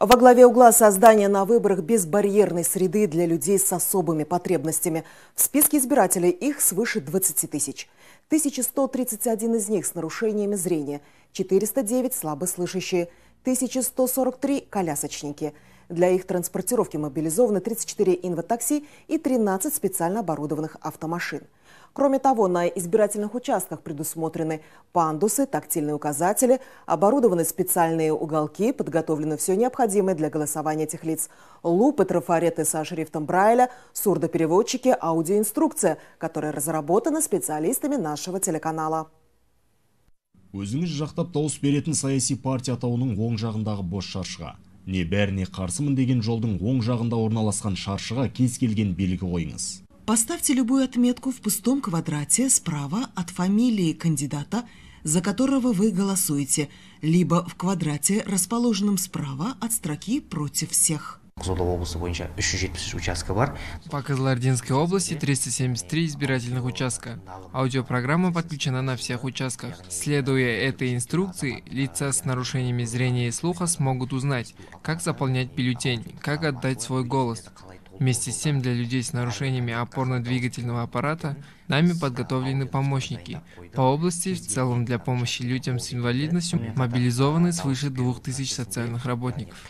Во главе угла создания на выборах безбарьерной среды для людей с особыми потребностями. В списке избирателей их свыше 20 тысяч. 1131 из них с нарушениями зрения, 409 слабослышащие, 1143 колясочники – для их транспортировки мобилизованы 34 инвотакси и 13 специально оборудованных автомашин. Кроме того, на избирательных участках предусмотрены пандусы, тактильные указатели, оборудованы специальные уголки, подготовлено все необходимое для голосования этих лиц, лупы, трафареты со шрифтом Брайля, сурдопереводчики, аудиоинструкция, которая разработана специалистами нашего телеканала. Өзіңіз жақтап дауыс беретін саяси партия атауының оң жағындағы бос шаршыға не бәріне қарсымын деген жолдың оң жағында орналасқан шаршыға кез келген белгі қойыңыз Поставьте любую отметку в пустом квадрате справа от фамилии кандидата, за которого вы голосуете, либо в квадрате, расположенном справа от строки «Против всех» қызылорда облысы бойынша 370 участка бар по кызылординской области 373 избирательных участка аудиопрограмма подключена на всех участках следуя этой инструкции лица с нарушениями зрения и слуха смогут узнать как заполнять бюллетень как отдать свой голос Вместе с тем для людей с нарушениями опорно-двигательного аппарата нами подготовлены помощники. По области в целом для помощи людям с инвалидностью мобилизованы свыше 2000 социальных работников.